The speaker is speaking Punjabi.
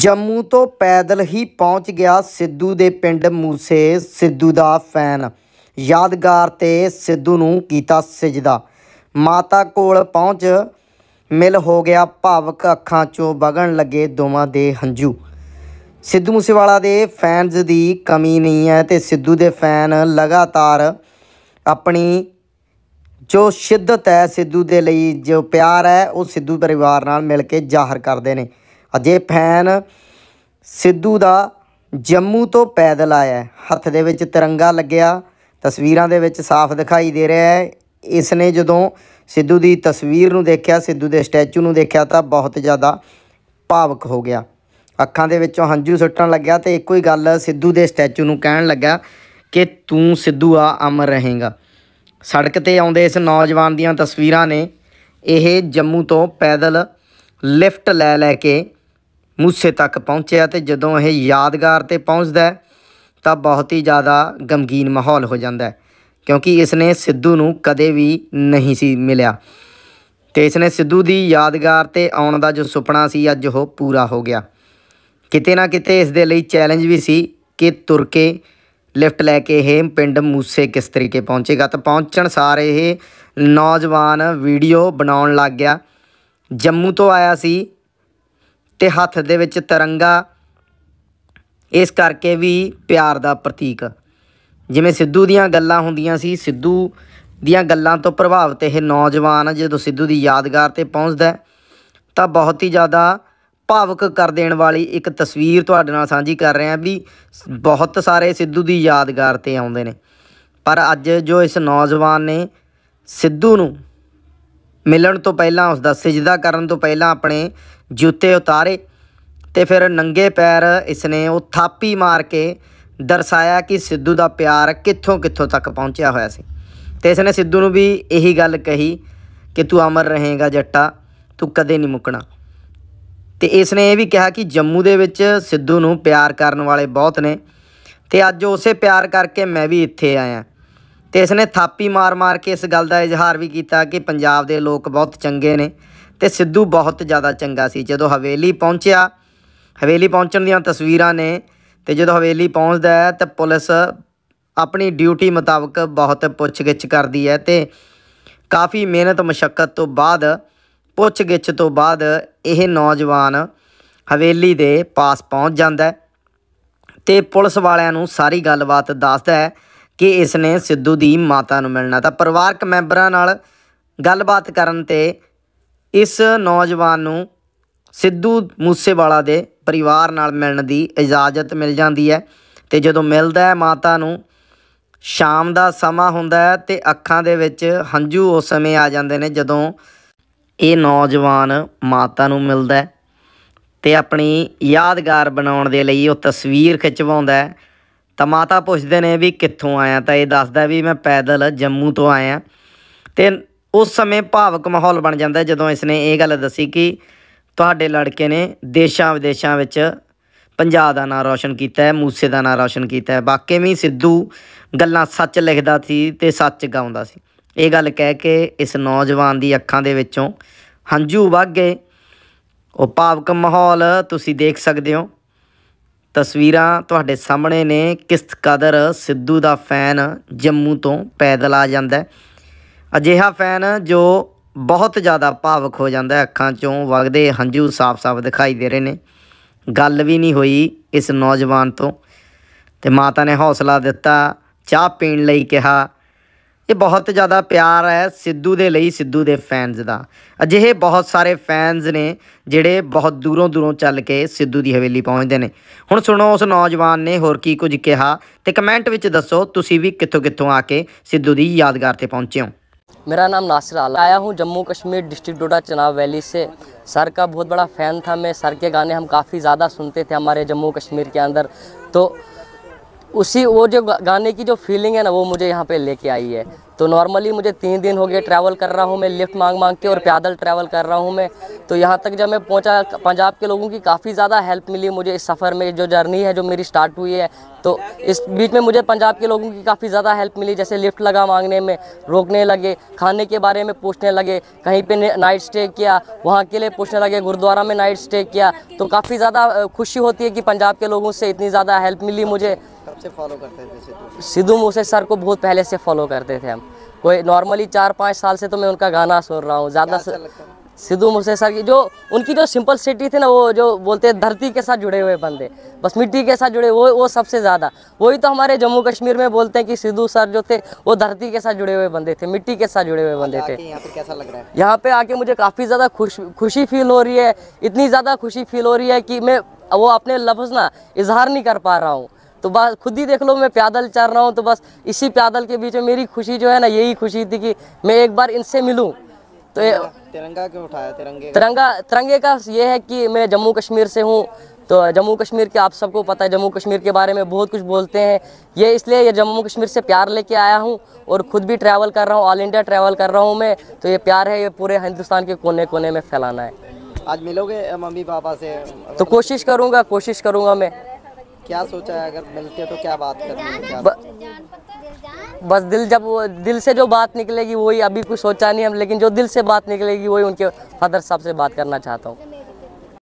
ਜੰਮੂ ਤੋਂ ਪੈਦਲ ਹੀ ਪਹੁੰਚ ਗਿਆ ਸਿੱਧੂ ਦੇ ਪਿੰਡ ਮੂਸੇ ਸਿੱਧੂ ਦਾ ਫੈਨ ਯਾਦਗਾਰ ਤੇ ਸਿੱਧੂ ਨੂੰ ਕੀਤਾ ਸਜਦਾ ਮਾਤਾ ਕੋਲ ਪਹੁੰਚ ਮਿਲ ਹੋ ਗਿਆ ਭਾਵਕ ਅੱਖਾਂ 'ਚੋਂ ਵਗਣ ਲੱਗੇ ਦੋਵਾਂ ਦੇ ਹੰਝੂ ਸਿੱਧੂ ਮੂਸੇਵਾਲਾ ਦੇ ਫੈਨਸ ਦੀ ਕਮੀ ਨਹੀਂ ਹੈ ਤੇ ਸਿੱਧੂ ਦੇ ਫੈਨ ਲਗਾਤਾਰ ਆਪਣੀ ਜੋ ਸ਼ਿੱਦਤ ਹੈ ਸਿੱਧੂ ਦੇ ਲਈ ਜੋ ਪਿਆਰ ਹੈ ਉਹ ਸਿੱਧੂ ਪਰਿਵਾਰ ਨਾਲ ਮਿਲ ਕੇ ਜ਼ਾਹਰ ਕਰਦੇ ਨੇ ਅਜੇ ਫੈਨ ਸਿੱਧੂ ਦਾ ਜੰਮੂ ਤੋਂ ਪੈਦਲ ਆਇਆ ਹੱਥ ਦੇ ਵਿੱਚ ਤਿਰੰਗਾ ਲੱਗਿਆ ਤਸਵੀਰਾਂ ਦੇ ਵਿੱਚ ਸਾਫ਼ ਦਿਖਾਈ ਦੇ ਰਿਹਾ ਹੈ ਇਸ ਨੇ ਜਦੋਂ ਸਿੱਧੂ ਦੀ ਤਸਵੀਰ ਨੂੰ ਦੇਖਿਆ ਸਿੱਧੂ ਦੇ ਸਟੈਚੂ ਨੂੰ ਦੇਖਿਆ ਤਾਂ ਬਹੁਤ ਜ਼ਿਆਦਾ ਭਾਵਕ ਹੋ ਗਿਆ ਅੱਖਾਂ ਦੇ ਵਿੱਚੋਂ ਹੰਝੂ ਸੁੱਟਣ ਲੱਗਿਆ ਤੇ ਇੱਕੋ ਹੀ ਗੱਲ ਸਿੱਧੂ ਦੇ ਸਟੈਚੂ ਨੂੰ ਕਹਿਣ ਲੱਗਾ ਕਿ ਤੂੰ ਸਿੱਧੂ ਆ ਅਮਰ ਰਹੇਗਾ ਸੜਕ ਤੇ ਆਉਂਦੇ ਇਸ ਨੌਜਵਾਨ ਦੀਆਂ ਤਸਵੀਰਾਂ ਨੇ ਇਹ ਜੰਮੂ ਤੋਂ ਪੈਦਲ ਲਿਫਟ ਲੈ ਲੈ ਕੇ ਮੂਸੇ ਤੱਕ ਪਹੁੰਚਿਆ ਤੇ ਜਦੋਂ ਇਹ ਯਾਦਗਾਰ ਤੇ ਪਹੁੰਚਦਾ ਤਾਂ ਬਹੁਤ ਹੀ ਜ਼ਿਆਦਾ ਗਮਗੀਨ ਮਾਹੌਲ ਹੋ ਜਾਂਦਾ ਕਿਉਂਕਿ ਇਸ ਨੇ ਸਿੱਧੂ ਨੂੰ ਕਦੇ ਵੀ ਨਹੀਂ ਸੀ ਮਿਲਿਆ ਤੇ ਇਸ ਨੇ ਸਿੱਧੂ ਦੀ ਯਾਦਗਾਰ ਤੇ ਆਉਣ ਦਾ ਜੋ ਸੁਪਨਾ ਸੀ ਅੱਜ ਉਹ ਪੂਰਾ ਹੋ ਗਿਆ ਕਿਤੇ ਨਾ ਕਿਤੇ ਇਸ ਦੇ ਲਈ ਚੈਲੰਜ ਵੀ ਸੀ ਕਿ ਤੁਰ ਕੇ ਲਿਫਟ ਲੈ ਕੇ ਇਹ ਪਿੰਡ ਮੂਸੇ ਕਿਸ ਤਰੀਕੇ ਪਹੁੰਚੇਗਾ ਤਾਂ ਪਹੁੰਚਣ ਸਾਰ ਇਹ ਨੌਜਵਾਨ ਵੀਡੀਓ ਬਣਾਉਣ ਲੱਗ ਗਿਆ ਜੰਮੂ ਤੋਂ ਆਇਆ ਸੀ ਤੇ ਹੱਥ ਦੇ ਵਿੱਚ ਤਿਰੰਗਾ ਇਸ ਕਰਕੇ ਵੀ ਪਿਆਰ ਦਾ ਪ੍ਰਤੀਕ ਜਿਵੇਂ ਸਿੱਧੂ ਦੀਆਂ ਗੱਲਾਂ ਹੁੰਦੀਆਂ ਸੀ ਸਿੱਧੂ ਦੀਆਂ ਗੱਲਾਂ ਤੋਂ ਪ੍ਰਭਾਵਿਤ ਇਹ ਨੌਜਵਾਨ ਜਦੋਂ ਸਿੱਧੂ ਦੀ ਯਾਦਗਾਰ ਤੇ ਪਹੁੰਚਦਾ ਤਾਂ ਬਹੁਤ ਹੀ ਜ਼ਿਆਦਾ ਭਾਵਕ ਕਰ ਦੇਣ ਵਾਲੀ ਇੱਕ ਤਸਵੀਰ ਤੁਹਾਡੇ ਨਾਲ ਸਾਂਝੀ ਕਰ ਰਹੇ ਹਾਂ ਵੀ ਬਹੁਤ ਸਾਰੇ ਸਿੱਧੂ ਦੀ ਯਾਦਗਾਰ ਤੇ ਆਉਂਦੇ ਨੇ ਪਰ ਅੱਜ ਜੋ ਇਸ ਨੌਜਵਾਨ ਨੇ ਸਿੱਧੂ ਨੂੰ ਮਿਲਣ ਤੋਂ ਪਹਿਲਾਂ ਉਸ ਦਾ ਸਜਦਾ ਕਰਨ ਤੋਂ ਪਹਿਲਾਂ ਆਪਣੇ ਜੁੱਤੇ ਉਤਾਰੇ ਤੇ ਫਿਰ ਨੰਗੇ ਪੈਰ ਇਸ ਨੇ ਉਹ ਥਾਪੀ ਮਾਰ ਕੇ ਦਰਸਾਇਆ ਕਿ ਸਿੱਧੂ ਦਾ ਪਿਆਰ ਕਿੱਥੋਂ ਕਿੱਥੋਂ ਤੱਕ ਪਹੁੰਚਿਆ ਹੋਇਆ ਸੀ ਤੇ ਇਸ ਨੇ ਸਿੱਧੂ ਨੂੰ ਵੀ ਇਹੀ ਗੱਲ ਕਹੀ ਕਿ ਤੂੰ ਅਮਰ ਰਹੇਗਾ ਜੱਟਾ ਤੂੰ ਕਦੇ ਨਹੀਂ ਮੁੱਕਣਾ ਤੇ ਇਸ ਨੇ ਇਹ ਵੀ ਕਿਹਾ ਕਿ ਜੰਮੂ ਦੇ ਵਿੱਚ ਸਿੱਧੂ ਨੂੰ ਪਿਆਰ ਕਰਨ ਵਾਲੇ ਬਹੁਤ ਨੇ ਤੇ ਅੱਜ ਉਸੇ ਪਿਆਰ ਕਰਕੇ ਮੈਂ ਵੀ ਇੱਥੇ ਆਇਆ ਤੇ ਇਸਨੇ ਥਾਪੀ ਮਾਰ-ਮਾਰ ਕੇ ਇਸ ਗੱਲ ਦਾ ਇਜ਼ਹਾਰ ਵੀ ਕੀਤਾ ਕਿ ਪੰਜਾਬ ਦੇ ਲੋਕ ਬਹੁਤ ਚੰਗੇ ਨੇ ਤੇ ਸਿੱਧੂ ਬਹੁਤ ਜ਼ਿਆਦਾ ਚੰਗਾ ਸੀ ਜਦੋਂ ਹਵੇਲੀ ਪਹੁੰਚਿਆ ਹਵੇਲੀ ਪਹੁੰਚਣ ਦੀਆਂ ਤਸਵੀਰਾਂ ਨੇ ਤੇ ਜਦੋਂ ਹਵੇਲੀ ਪਹੁੰਚਦਾ ਹੈ ਤਾਂ ਪੁਲਿਸ ਆਪਣੀ ਡਿਊਟੀ ਮੁਤਾਬਕ ਬਹੁਤ ਪੁੱਛਗਿੱਛ ਕਰਦੀ ਹੈ ਤੇ ਕਾਫੀ ਮਿਹਨਤ ਮੁਸ਼ਕਲ ਤੋਂ ਬਾਅਦ ਪੁੱਛਗਿੱਛ ਤੋਂ ਬਾਅਦ ਇਹ ਨੌਜਵਾਨ ਹਵੇਲੀ ਦੇ ਪਾਸ ਪਹੁੰਚ ਜਾਂਦਾ ਹੈ ਤੇ ਪੁਲਿਸ ਵਾਲਿਆਂ ਨੂੰ ਸਾਰੀ ਗੱਲਬਾਤ ਦੱਸਦਾ ਹੈ ਕਿ ਇਸ ਨੇ ਸਿੱਧੂ ਦੀ ਮਾਤਾ ਨੂੰ ਮਿਲਣਾ ਤਾਂ ਪਰਿਵਾਰਕ ਮੈਂਬਰਾਂ ਨਾਲ ਗੱਲਬਾਤ ਕਰਨ ਤੇ ਇਸ ਨੌਜਵਾਨ ਨੂੰ ਸਿੱਧੂ ਮੂਸੇਵਾਲਾ ਦੇ ਪਰਿਵਾਰ ਨਾਲ ਮਿਲਣ ਦੀ ਇਜਾਜ਼ਤ ਮਿਲ ਜਾਂਦੀ ਹੈ ਤੇ ਜਦੋਂ ਮਿਲਦਾ ਹੈ ਮਾਤਾ ਨੂੰ ਸ਼ਾਮ ਦਾ ਸਮਾਂ ਹੁੰਦਾ ਹੈ ਤੇ ਅੱਖਾਂ ਦੇ ਵਿੱਚ ਹੰਝੂ ਉਸ ਸਮੇਂ ਆ ਜਾਂਦੇ ਨੇ ਜਦੋਂ ਇਹ ਨੌਜਵਾਨ ਮਾਤਾ ਨੂੰ ਮਿਲਦਾ ਹੈ ਤੇ ਆਪਣੀ ਯਾਦਗਾਰ ਬਣਾਉਣ ਦੇ ਲਈ ਉਹ ਤਸਵੀਰ ਖਿਚਵਾਉਂਦਾ ਹੈ ਤਾਂ ਮਾਤਾ ਪੁੱਛਦੇ ਨੇ ਵੀ ਕਿੱਥੋਂ ਆਇਆ ਤਾਂ ਇਹ ਦੱਸਦਾ ਵੀ ਮੈਂ ਪੈਦਲ ਜੰਮੂ ਤੋਂ ਆਇਆ ਤੇ ਉਸ ਸਮੇਂ ਭਾਵਕ ਮਾਹੌਲ ਬਣ ਜਾਂਦਾ ਜਦੋਂ ਇਸਨੇ ਇਹ ਗੱਲ ਦੱਸੀ ਕਿ ਤੁਹਾਡੇ ਲੜਕੇ ਨੇ ਦੇਸ਼ਾਂ ਵਿਦੇਸ਼ਾਂ ਵਿੱਚ ਪੰਜਾਬ ਦਾ ਨਾਂ ਰੌਸ਼ਨ ਕੀਤਾ ਹੈ ਮੂਸੇ ਦਾ ਨਾਂ ਰੌਸ਼ਨ ਕੀਤਾ ਹੈ ਬਾਕੀ ਵੀ ਸਿੱਧੂ ਗੱਲਾਂ ਸੱਚ ਲਿਖਦਾ ਸੀ ਤੇ ਸੱਚ ਗਾਉਂਦਾ ਸੀ ਇਹ ਗੱਲ ਕਹਿ ਕੇ ਇਸ ਨੌਜਵਾਨ ਦੀ ਅੱਖਾਂ ਦੇ ਵਿੱਚੋਂ ਹੰਝੂ ਵਗ ਗਏ ਉਹ ਭਾਵਕ ਮਾਹੌਲ ਤੁਸੀਂ ਦੇਖ ਸਕਦੇ ਹੋ ਤਸਵੀਰਾਂ ਤੁਹਾਡੇ ਸਾਹਮਣੇ ਨੇ ਕਿਸ ਕਦਰ ਸਿੱਧੂ ਦਾ ਫੈਨ ਜੰਮੂ ਤੋਂ ਪੈਦਲ ਆ ਜਾਂਦਾ ਹੈ ਅਜਿਹਾ ਫੈਨ ਜੋ ਬਹੁਤ ਜ਼ਿਆਦਾ ਭਾਵਕ ਹੋ ਜਾਂਦਾ ਅੱਖਾਂ ਚੋਂ ਵਗਦੇ ਹੰਝੂ ਸਾਫ਼-ਸਾਫ਼ ਦਿਖਾਈ ਦੇ ਰਹੇ ਨੇ ਗੱਲ ਵੀ ਨਹੀਂ ਹੋਈ ਇਸ ਨੌਜਵਾਨ ਤੋਂ ਤੇ ਮਾਤਾ ਨੇ ਹੌਸਲਾ ਦਿੱਤਾ ਚਾਹ ਪੀਣ ਲਈ ਕਿਹਾ ਇਹ ਬਹੁਤ ਜ਼ਿਆਦਾ ਪਿਆਰ ਹੈ ਸਿੱਧੂ ਦੇ ਲਈ ਸਿੱਧੂ ਦੇ ਫੈਨਸ ਦਾ ਅਜਿਹੇ ਬਹੁਤ ਸਾਰੇ ਫੈਨਸ ਨੇ ਜਿਹੜੇ ਬਹੁਤ ਦੂਰੋਂ ਦੂਰੋਂ ਚੱਲ ਕੇ ਸਿੱਧੂ ਦੀ ਹਵੇਲੀ ਪਹੁੰਚਦੇ ਨੇ ਹੁਣ ਸੁਣੋ ਉਸ ਨੌਜਵਾਨ ਨੇ ਹੋਰ ਕੀ ਕੁਝ ਕਿਹਾ ਤੇ ਕਮੈਂਟ ਵਿੱਚ ਦੱਸੋ ਤੁਸੀਂ ਵੀ ਕਿੱਥੋਂ ਕਿੱਥੋਂ ਆ ਕੇ ਸਿੱਧੂ ਦੀ ਯਾਦਗਾਰ ਤੇ ਪਹੁੰਚੇ ਹੋ ਮੇਰਾ ਨਾਮ ਨਾਸਰ ਆਲਾ ਆਇਆ ਹੂੰ ਜੰਮੂ ਕਸ਼ਮੀਰ ਡਿਸਟ੍ਰਿਕਟ ਡੋਡਾ ਚਨਾਬ ਵੈਲੀ ਸੇ ਸਰ ਕਾ ਬਹੁਤ ਬੜਾ ਫੈਨ ਥਾ ਮੈਂ ਸਰ ਕੇ ਗਾਣੇ ਹਮ ਕਾਫੀ ਜ਼ਿਆਦਾ ਸੁਣਤੇ ਥੇ ਹਮਾਰੇ ਜੰਮੂ ਕਸ਼ਮੀਰ ਕੇ ਅੰਦਰ ਤੋ उसी वो जो गाने की जो फीलिंग है ना वो मुझे यहाँ पे लेके आई है तो नॉर्मली मुझे तीन दिन हो गए ट्रैवल कर रहा हूँ मैं लिफ्ट मांग मांग के और पैदल ट्रैवल कर रहा हूँ मैं तो यहाँ तक जब मैं पहुँचा पंजाब के लोगों की काफ़ी ज़्यादा हेल्प मिली मुझे इस सफ़र में जो जर्नी है जो मेरी स्टार्ट हुई है तो इस बीच में मुझे पंजाब के लोगों की काफ़ी ज़्यादा हेल्प मिली जैसे लिफ्ट लगा मांगने में रोकने लगे खाने के बारे में पूछने लगे कहीं पर नाइट स्टे किया वहाँ के लिए पूछने लगे गुरुद्वारा में नाइट स्टे किया तो काफ़ी ज़्यादा खुशी होती है कि पंजाब के लोगों से इतनी ज़्यादा हेल्प मिली मुझे कब से फॉलो करते थे सिद्धू मूसे सर को बहुत पहले से फॉलो करते थे हम कोई नॉर्मली चार पाँच साल से तो मैं उनका गाना सुन रहा हूँ ज़्यादा अच्छा सिद्धू मूसे सर की जो उनकी जो सिंपल सिटी थी ना वो जो बोलते हैं धरती के साथ जुड़े हुए बंदे बस मिट्टी के साथ जुड़े वो वो सबसे ज़्यादा वही तो हमारे जम्मू कश्मीर में बोलते हैं कि सिद्धू सर जो थे वो धरती के साथ जुड़े हुए बंदे थे मिट्टी के साथ जुड़े हुए बंदे थे यहाँ पे कैसा लग रहा है यहाँ पे आके मुझे काफ़ी ज़्यादा खुश खुशी फील हो रही है इतनी ज़्यादा खुशी फील हो रही है कि मैं वो अपने लफ्ज़ ना इजहार नहीं कर पा रहा हूँ तो बस खुद ही देख लो मैं पैदल चल रहा हूँ तो बस इसी पैदल के बीच में मेरी खुशी जो है ना यही खुशी थी कि मैं एक बार इनसे मिलूँ तो तिरंगा क्यों उठाया तिरंगे तिरंगा तिरंगे का ये है कि मैं जम्मू कश्मीर से हूँ तो जम्मू कश्मीर के आप सबको पता है जम्मू कश्मीर के बारे में बहुत कुछ बोलते हैं ये इसलिए ये जम्मू कश्मीर से प्यार लेके आया हूँ और ख़ुद भी ट्रैवल कर रहा हूँ ऑल इंडिया ट्रैवल कर रहा हूँ मैं तो ये प्यार है ये पूरे हिंदुस्तान के कोने कोने में फैलाना है आज मिलोगे मम्मी पापा से तो कोशिश करूँगा कोशिश करूँगा मैं क्या सोचा है अगर मिलते हैं तो क्या बात करनी है बस दिल जब दिल से जो बात निकलेगी वही अभी कुछ सोचा नहीं हम लेकिन जो दिल से बात निकलेगी वही उनके फादर साहब से बात करना चाहता हूँ